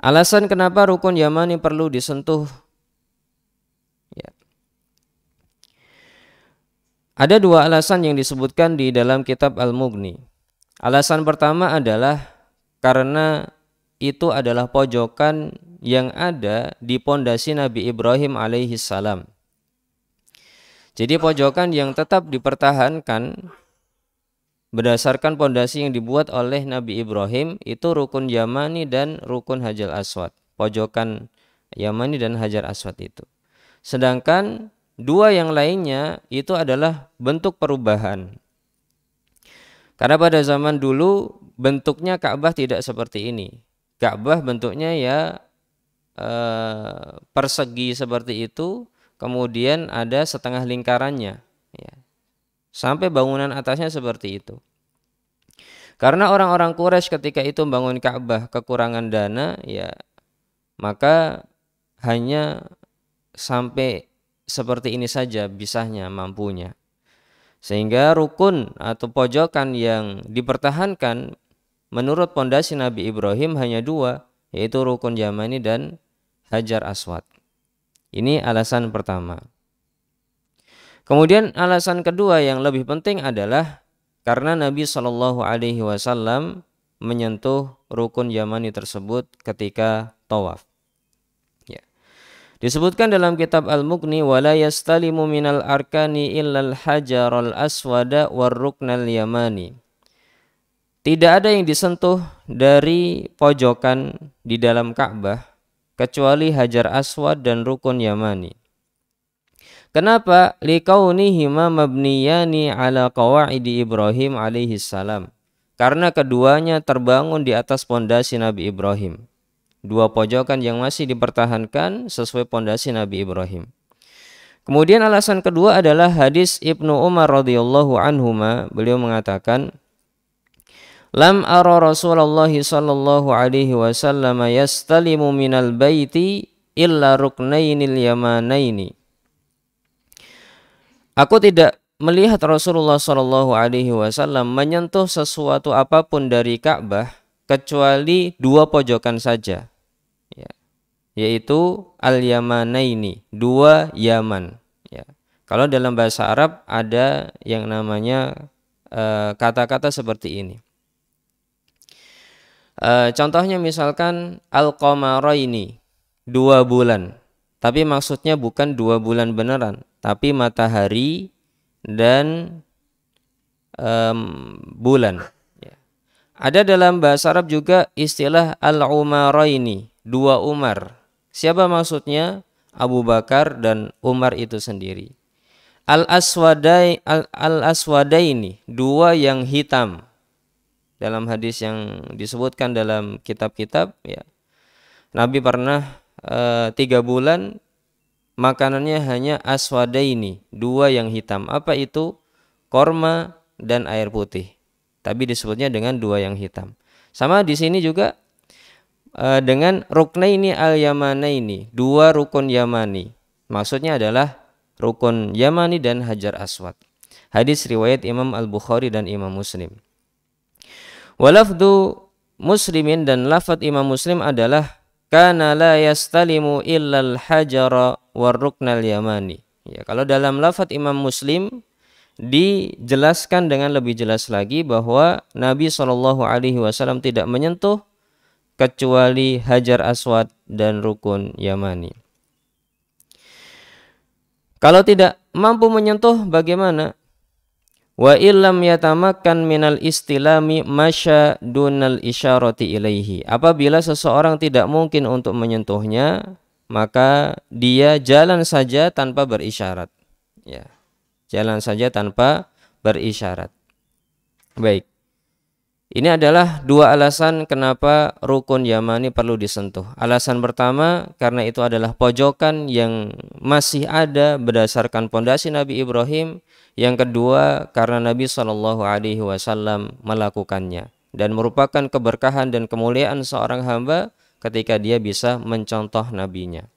Alasan kenapa rukun yamani perlu disentuh ya. Ada dua alasan yang disebutkan di dalam kitab Al-Mughni. Alasan pertama adalah karena itu adalah pojokan yang ada di pondasi Nabi Ibrahim alaihi salam. Jadi pojokan yang tetap dipertahankan berdasarkan pondasi yang dibuat oleh Nabi Ibrahim itu rukun Yamani dan rukun Hajar Aswad, pojokan Yamani dan Hajar Aswad itu. Sedangkan dua yang lainnya itu adalah bentuk perubahan. Karena pada zaman dulu bentuknya Ka'bah tidak seperti ini. Ka'bah bentuknya ya eh, persegi seperti itu, kemudian ada setengah lingkarannya Sampai bangunan atasnya seperti itu. Karena orang-orang Quraisy ketika itu membangun Ka'bah kekurangan dana, ya maka hanya sampai seperti ini saja bisanya mampunya. Sehingga rukun atau pojokan yang dipertahankan menurut pondasi Nabi Ibrahim hanya dua, yaitu rukun Yamani dan Hajar Aswad. Ini alasan pertama. Kemudian alasan kedua yang lebih penting adalah karena Nabi Shallallahu Alaihi Wasallam menyentuh rukun Yamani tersebut ketika tawaf. Ya. Disebutkan dalam kitab al Mukni wala yastalimu minal arkani illal hajaral aswada warruknal yamani. Tidak ada yang disentuh dari pojokan di dalam Ka'bah kecuali Hajar Aswad dan rukun Yamani. Kenapa? Likaunihima mabniyani ala qawaidi Ibrahim alaihi salam. Karena keduanya terbangun di atas pondasi Nabi Ibrahim. Dua pojokan yang masih dipertahankan sesuai pondasi Nabi Ibrahim. Kemudian alasan kedua adalah hadis Ibnu Umar radhiyallahu anhuma, beliau mengatakan Lam ara Rasulullah sallallahu alaihi wasallam yastalimu minal baiti illa ruknainil yamanaini Aku tidak melihat Rasulullah Shallallahu Alaihi Wasallam menyentuh sesuatu apapun dari Ka'bah kecuali dua pojokan saja, ya. yaitu al ini, dua Yaman. Ya. Kalau dalam bahasa Arab ada yang namanya eh, kata-kata uh, seperti ini. Uh, contohnya misalkan al ini dua bulan. Tapi maksudnya bukan dua bulan beneran, tapi matahari dan um, bulan. Ya. Ada dalam bahasa Arab juga istilah al-umaraini, dua Umar. Siapa maksudnya? Abu Bakar dan Umar itu sendiri. Al-aswadai al-aswadaini, -al dua yang hitam. Dalam hadis yang disebutkan dalam kitab-kitab ya. Nabi pernah uh, tiga bulan makanannya hanya aswada ini dua yang hitam. Apa itu? Korma dan air putih. Tapi disebutnya dengan dua yang hitam. Sama di sini juga e, dengan rukna ini al yamana ini dua rukun yamani. Maksudnya adalah rukun yamani dan hajar aswad. Hadis riwayat Imam Al-Bukhari dan Imam Muslim. Walafdu muslimin dan lafadz Imam Muslim adalah Kana la yastalimu illal hajara warruknal yamani. Ya, kalau dalam lafat Imam Muslim dijelaskan dengan lebih jelas lagi bahwa Nabi Shallallahu Alaihi Wasallam tidak menyentuh kecuali hajar aswad dan rukun Yamani. Kalau tidak mampu menyentuh bagaimana? Wa illam yatamakkan minal istilami masya dunal isyarati ilaihi. Apabila seseorang tidak mungkin untuk menyentuhnya, maka dia jalan saja tanpa berisyarat. Ya. Jalan saja tanpa berisyarat. Baik. Ini adalah dua alasan kenapa rukun Yamani perlu disentuh. Alasan pertama karena itu adalah pojokan yang masih ada berdasarkan pondasi Nabi Ibrahim. Yang kedua karena Nabi Shallallahu Alaihi Wasallam melakukannya dan merupakan keberkahan dan kemuliaan seorang hamba ketika dia bisa mencontoh nabinya.